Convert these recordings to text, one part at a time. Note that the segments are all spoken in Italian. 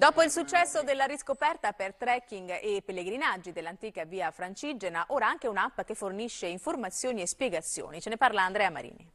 Dopo il successo della riscoperta per trekking e pellegrinaggi dell'antica via Francigena, ora anche un'app che fornisce informazioni e spiegazioni. Ce ne parla Andrea Marini.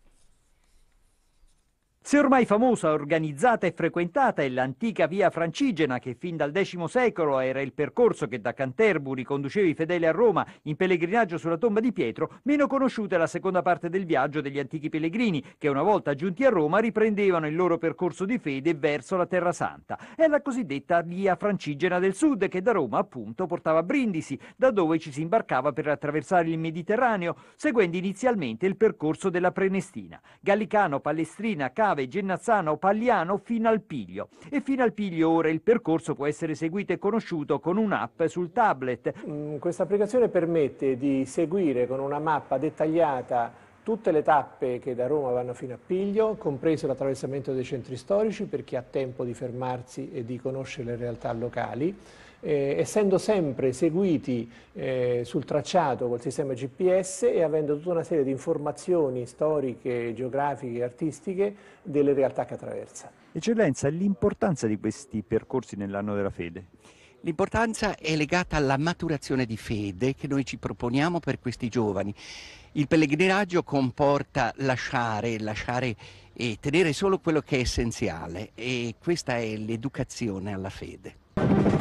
Se ormai famosa, organizzata e frequentata è l'antica via francigena che fin dal X secolo era il percorso che da Canterbury conduceva i fedeli a Roma in pellegrinaggio sulla tomba di Pietro, meno conosciuta è la seconda parte del viaggio degli antichi pellegrini che una volta giunti a Roma riprendevano il loro percorso di fede verso la Terra Santa. È la cosiddetta via francigena del sud che da Roma appunto portava a Brindisi, da dove ci si imbarcava per attraversare il Mediterraneo, seguendo inizialmente il percorso della Prenestina. Gallicano, Palestrina, Cava, Trave, Gennazzano, Pagliano fino al Piglio. E fino al Piglio ora il percorso può essere seguito e conosciuto con un'app sul tablet. Mm, questa applicazione permette di seguire con una mappa dettagliata tutte le tappe che da Roma vanno fino a Piglio, compreso l'attraversamento dei centri storici per chi ha tempo di fermarsi e di conoscere le realtà locali, eh, essendo sempre seguiti eh, sul tracciato col sistema GPS e avendo tutta una serie di informazioni storiche, geografiche, e artistiche delle realtà che attraversa. Eccellenza, l'importanza di questi percorsi nell'anno della fede? L'importanza è legata alla maturazione di fede che noi ci proponiamo per questi giovani. Il pellegrinaggio comporta lasciare, lasciare e tenere solo quello che è essenziale e questa è l'educazione alla fede.